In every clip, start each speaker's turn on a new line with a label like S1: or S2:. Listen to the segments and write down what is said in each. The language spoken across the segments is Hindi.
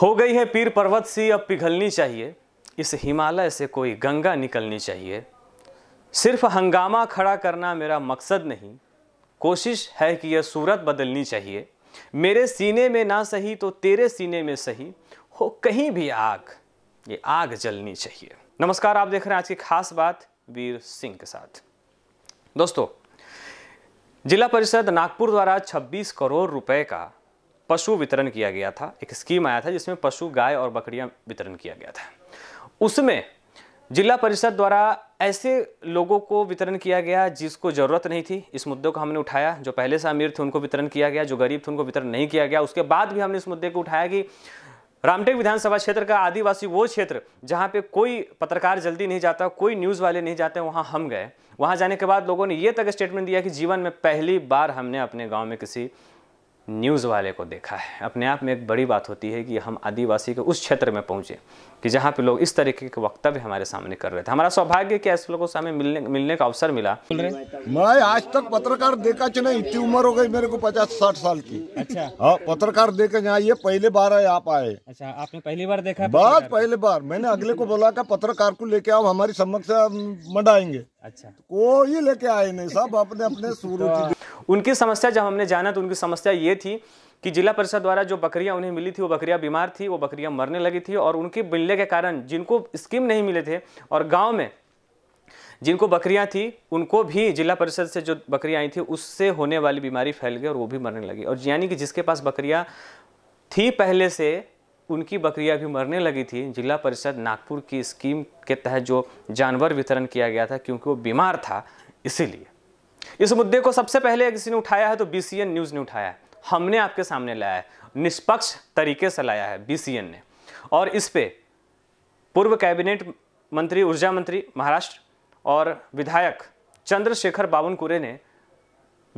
S1: हो गई है पीर पर्वत सी अब पिघलनी चाहिए इस हिमालय से कोई गंगा निकलनी चाहिए सिर्फ हंगामा खड़ा करना मेरा मकसद नहीं कोशिश है कि यह सूरत बदलनी चाहिए मेरे सीने में ना सही तो तेरे सीने में सही हो कहीं भी आग ये आग जलनी चाहिए नमस्कार आप देख रहे हैं आज की खास बात वीर सिंह के साथ दोस्तों जिला परिषद नागपुर द्वारा 26 करोड़ रुपए का पशु वितरण किया गया था एक स्कीम आया था जिसमें पशु गाय और बकरियां वितरण किया गया था उसमें जिला परिषद द्वारा ऐसे लोगों को वितरण किया गया जिसको ज़रूरत नहीं थी इस मुद्दे को हमने उठाया जो पहले से अमीर थे उनको वितरण किया गया जो गरीब थे उनको वितरण नहीं किया गया उसके बाद भी हमने इस मुद्दे को उठाया कि रामटेक विधानसभा क्षेत्र का आदिवासी वो क्षेत्र जहाँ पे कोई पत्रकार जल्दी नहीं जाता कोई न्यूज़ वाले नहीं जाते वहाँ हम गए वहाँ जाने के बाद लोगों ने ये तक स्टेटमेंट दिया कि जीवन में पहली बार हमने अपने गाँव में किसी न्यूज़ वाले को देखा है अपने आप में एक बड़ी बात होती है कि हम आदिवासी के उस क्षेत्र में पहुँचे कि जहाँ पे लोग इस तरीके के वक्तव्य हमारे सामने कर रहे थे हमारा सौभाग्य कि ऐसे लोगों से हमें मिलने मिलने का अवसर मिला
S2: मैं आज तक पत्रकार देखा च नहीं इतनी उम्र हो गई मेरे को पचास साठ साल की अच्छा हाँ पत्रकार देखे यहाँ ये पहले बार आए आप आए
S1: अच्छा आपने पहली बार देखा बस
S2: पहले बार मैंने अगले को बोला का पत्रकार को लेके आओ हमारी समक्ष मंडाएंगे अच्छा तो कोई लेके आए नहीं सब अपने अपने तो,
S1: उनकी समस्या जब हमने जाना तो उनकी समस्या ये थी कि जिला परिषद द्वारा जो बकरियां उन्हें मिली थी वो बकरियां बीमार थी वो बकरियां मरने लगी थी और उनके मिलने के कारण जिनको स्कीम नहीं मिले थे और गांव में जिनको बकरियां थी उनको भी जिला परिषद से जो बकरियां आई थी उससे होने वाली बीमारी फैल गई और वो भी मरने लगी और यानी कि जिसके पास बकरियां थी पहले से उनकी बकरियां भी मरने लगी थी जिला परिषद नागपुर की स्कीम के तहत जो जानवर वितरण किया गया था क्योंकि वो बीमार था इसीलिए इस मुद्दे को सबसे पहले किसी ने उठाया है तो बीसीएन न्यूज़ ने उठाया है हमने आपके सामने लाया है निष्पक्ष तरीके से लाया है बीसीएन ने और इस पे पूर्व कैबिनेट मंत्री ऊर्जा मंत्री महाराष्ट्र और विधायक चंद्रशेखर बावनकुरे ने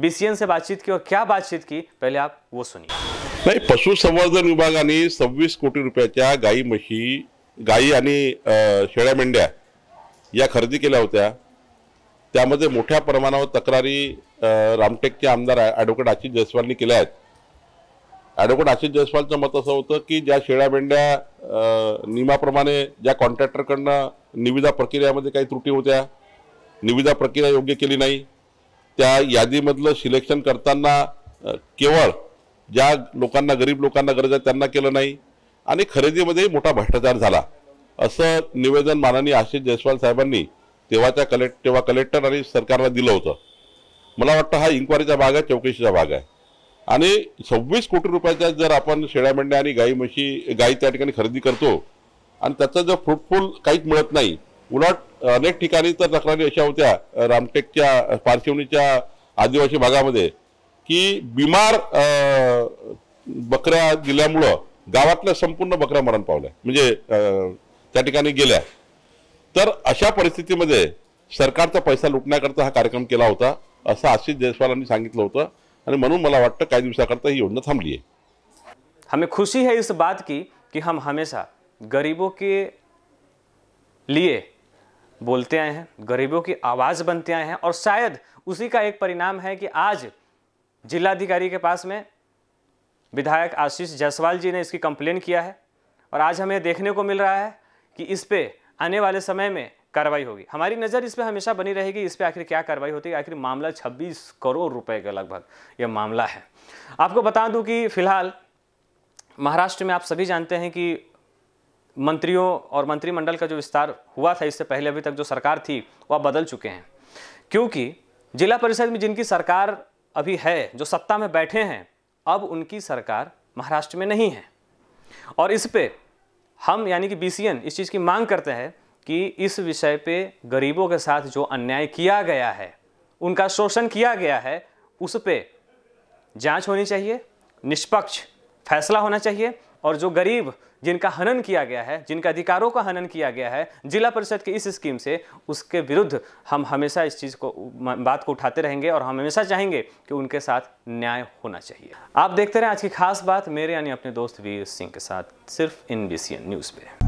S1: बीसीएन से बातचीत की और क्या बातचीत की पहले आप वो सुनिए
S2: नाही पशुसंवर्धन विभागाने सव्वीस कोटी रुपयाच्या गाई म्हशी गाई आणि शेळ्या मेंढ्या या खरेदी केल्या होत्या त्यामध्ये मोठ्या प्रमाणावर तक्रारी रामटेकचे आमदार ॲडव्होकेट आशिष जयस्वालनी केल्या आहेत ॲडव्होकेट आशिष जयस्वालचं मत असं होतं की ज्या शेळ्या मेंढ्या नियमाप्रमाणे ज्या कॉन्ट्रॅक्टरकडनं निविदा प्रक्रियामध्ये काही त्रुटी होत्या निविदा प्रक्रिया योग्य केली नाही त्या यादीमधलं सिलेक्शन करताना केवळ ज्या लोकांना गरीब लोकांना गरज आहे त्यांना केलं नाही आणि खरेदीमध्येही मोठा भ्रष्टाचार झाला असं निवेदन माननीय आशिष जयस्वाल साहेबांनी तेव्हाच्या कलेक्ट तेव्हा कलेक्टर आणि सरकारला दिलं होतं मला वाटतं हा इन्क्वायरीचा भाग आहे चौकशीचा भाग आहे आणि सव्वीस कोटी रुपयाच्या जर आपण शेळ्या मेंढ्या आणि गाई म्हशी गाई त्या ठिकाणी खरेदी करतो आणि त्याचा जर फ्रुटफुल काहीच मिळत नाही उलट अनेक ठिकाणी तर तक्रारी अशा होत्या रामटेकच्या पारशिवणीच्या आदिवासी भागामध्ये कि बीमार बकर गावत गावातल्या संपूर्ण बकऱ्या मरण पावल्या म्हणजे त्या ठिकाणी गेल्या तर अशा पैसा लुटण्याकरता हा कार्यक्रम के होता असं जयसवाल जयस्वालांनी
S1: सांगितलं होतं आणि म्हणून मला वाटतं योजना थांबली हमें खुशी है इस बात की कि हम हमेशा गरीबों के लिए बोलते आए हैं गरीबों की आवाज़ बनते आए हैं और शायद उसी का एक परिणाम है कि आज जिलाधिकारी के पास में विधायक आशीष जायसवाल जी ने इसकी कंप्लेन किया है और आज हमें देखने को मिल रहा है कि इस पर आने वाले समय में कार्रवाई होगी हमारी नज़र इस पर हमेशा बनी रहेगी इस पर आखिर क्या कार्रवाई होती है आखिर मामला 26 करोड़ रुपए का लगभग यह मामला है आपको बता दूं कि फिलहाल महाराष्ट्र में आप सभी जानते हैं कि मंत्रियों और मंत्रिमंडल का जो विस्तार हुआ था इससे पहले अभी तक जो सरकार थी वह बदल चुके हैं क्योंकि जिला परिषद में जिनकी सरकार अभी है जो सत्ता में बैठे हैं अब उनकी सरकार महाराष्ट्र में नहीं है और इस पे हम यानी कि बी इस चीज़ की मांग करते हैं कि इस विषय पे गरीबों के साथ जो अन्याय किया गया है उनका शोषण किया गया है उस पर जाँच होनी चाहिए निष्पक्ष फैसला होना चाहिए और जो गरीब जिनका हनन किया गया है जिनका अधिकारों का हनन किया गया है जिला परिषद की इस स्कीम से उसके विरुद्ध हम हमेशा इस चीज़ को बात को उठाते रहेंगे और हम हमेशा चाहेंगे कि उनके साथ न्याय होना चाहिए आप देखते रहें आज की खास बात मेरे यानी अपने दोस्त वीर सिंह के साथ सिर्फ इन न्यूज़ पे